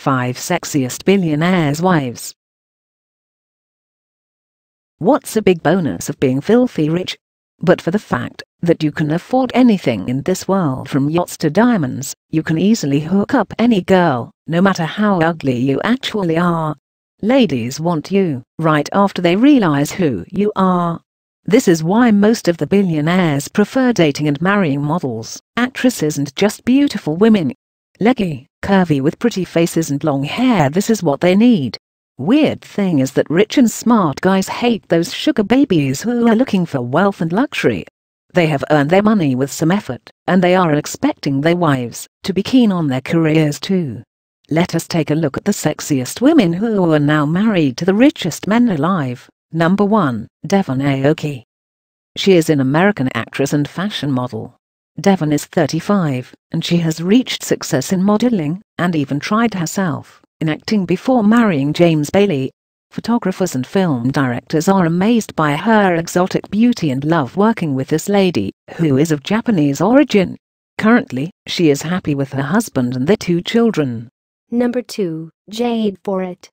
5 Sexiest Billionaires' Wives What's a big bonus of being filthy rich? But for the fact that you can afford anything in this world from yachts to diamonds, you can easily hook up any girl, no matter how ugly you actually are. Ladies want you, right after they realize who you are. This is why most of the billionaires prefer dating and marrying models, actresses and just beautiful women, leggy, curvy with pretty faces and long hair this is what they need. Weird thing is that rich and smart guys hate those sugar babies who are looking for wealth and luxury. They have earned their money with some effort, and they are expecting their wives to be keen on their careers too. Let us take a look at the sexiest women who are now married to the richest men alive. Number 1, Devon Aoki. She is an American actress and fashion model. Devon is 35, and she has reached success in modeling, and even tried herself, in acting before marrying James Bailey. Photographers and film directors are amazed by her exotic beauty and love working with this lady, who is of Japanese origin. Currently, she is happy with her husband and their two children. Number 2, Jade Foret.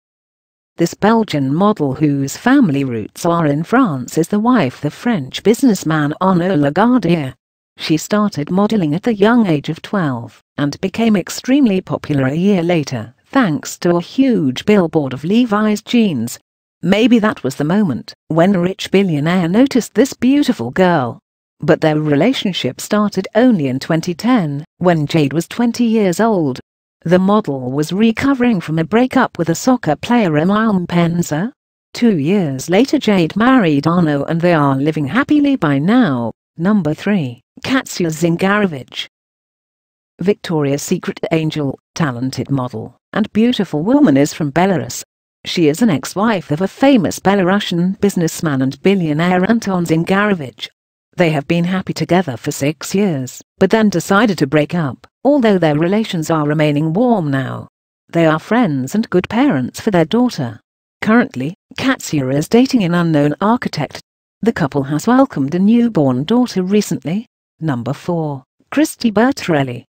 This Belgian model whose family roots are in France is the wife of French businessman Arnaud Lagardier she started modeling at the young age of 12 and became extremely popular a year later thanks to a huge billboard of Levi's jeans. Maybe that was the moment when a rich billionaire noticed this beautiful girl. But their relationship started only in 2010 when Jade was 20 years old. The model was recovering from a breakup with a soccer player Amal Penza. Two years later Jade married Arno and they are living happily by now. Number 3, Katya Zingarevich. Victoria's Secret angel, talented model, and beautiful woman is from Belarus. She is an ex-wife of a famous Belarusian businessman and billionaire Anton Zingarevich. They have been happy together for six years, but then decided to break up, although their relations are remaining warm now. They are friends and good parents for their daughter. Currently, Katya is dating an unknown architect the couple has welcomed a newborn daughter recently. Number 4. Christy Bertarelli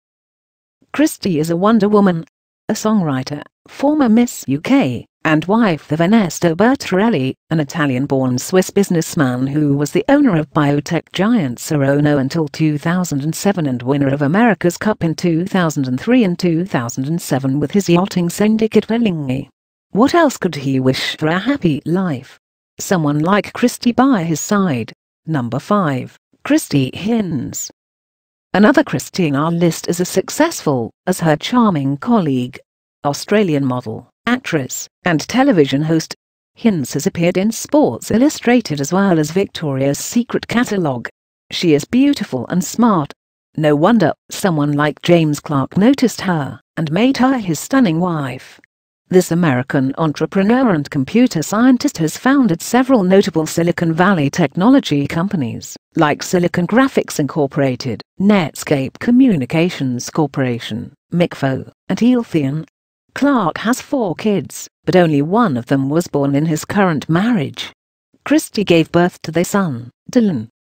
Christy is a Wonder Woman, a songwriter, former Miss UK, and wife of Ernesto Bertarelli, an Italian-born Swiss businessman who was the owner of biotech giant Serono until 2007 and winner of America's Cup in 2003 and 2007 with his yachting syndicate Wellingly. What else could he wish for a happy life? someone like Christie by his side. Number 5. Christie Hines. Another Christy in our list is as successful as her charming colleague, Australian model, actress, and television host. Hines has appeared in Sports Illustrated as well as Victoria's Secret catalogue. She is beautiful and smart. No wonder someone like James Clark noticed her and made her his stunning wife. This American entrepreneur and computer scientist has founded several notable Silicon Valley technology companies, like Silicon Graphics Incorporated, Netscape Communications Corporation, Micfo, and Healthian. Clark has four kids, but only one of them was born in his current marriage. Christie gave birth to their son, Dylan,